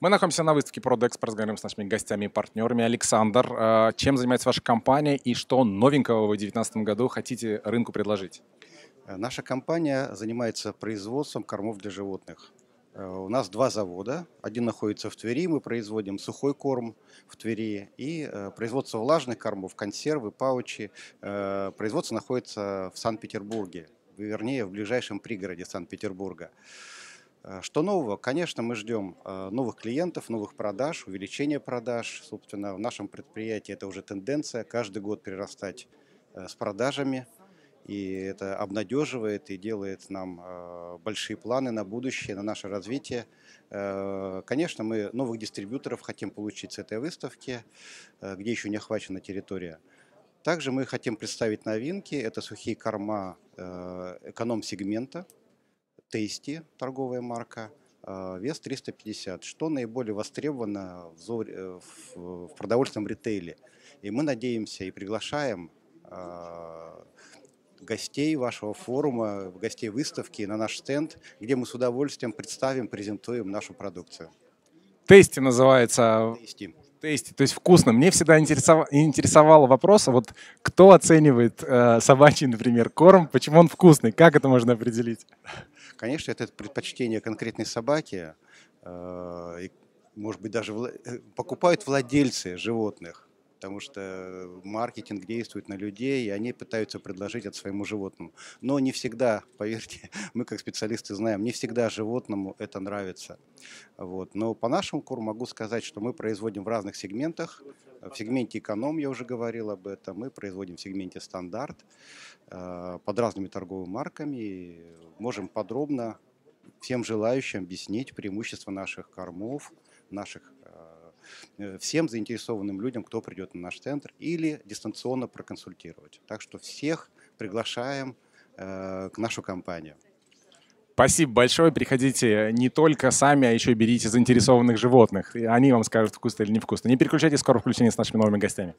Мы находимся на выставке ProdExpo говорим с нашими гостями и партнерами. Александр, э, чем занимается ваша компания и что новенького вы в 2019 году хотите рынку предложить? Э, наша компания занимается производством кормов для животных. Э, у нас два завода. Один находится в Твери, мы производим сухой корм в Твери. И производство влажных кормов, консервы, паучи. Производство находится в Санкт-Петербурге, вернее, в ближайшем пригороде Санкт-Петербурга. Э, что нового? Конечно, мы ждем э, новых клиентов, новых продаж, увеличения продаж. Собственно, в нашем предприятии это уже тенденция каждый год перерастать э, с продажами. И это обнадеживает и делает нам большие планы на будущее, на наше развитие. Конечно, мы новых дистрибьюторов хотим получить с этой выставки, где еще не охвачена территория. Также мы хотим представить новинки. Это сухие корма эконом-сегмента – Тейсти, торговая марка, э, вес 350, что наиболее востребовано э, в продовольственном ритейле. И мы надеемся и приглашаем э, гостей вашего форума, гостей выставки на наш стенд, где мы с удовольствием представим, презентуем нашу продукцию. Тести называется. Тести тесте, то есть вкусно. Мне всегда интересовало, интересовало вопрос, а вот кто оценивает э, собачий, например, корм, почему он вкусный, как это можно определить? Конечно, это предпочтение конкретной собаки, э, и, может быть, даже вла- э, покупают владельцы животных потому что маркетинг действует на людей, и они пытаются предложить это своему животному. Но не всегда, поверьте, мы как специалисты знаем, не всегда животному это нравится. Вот. Но по нашему курсу могу сказать, что мы производим в разных сегментах. В сегменте эконом я уже говорил об этом, мы производим в сегменте стандарт э, под разными торговыми марками, можем подробно всем желающим объяснить преимущества наших кормов, наших э, Э, всем заинтересованным людям, кто придет на наш центр, или дистанционно проконсультировать. Так что всех приглашаем э, к нашу компанию. Спасибо большое. Приходите не только сами, а еще берите заинтересованных животных. Они вам скажут, вкусно или невкусно. Не переключайтесь, скоро включение с нашими новыми гостями.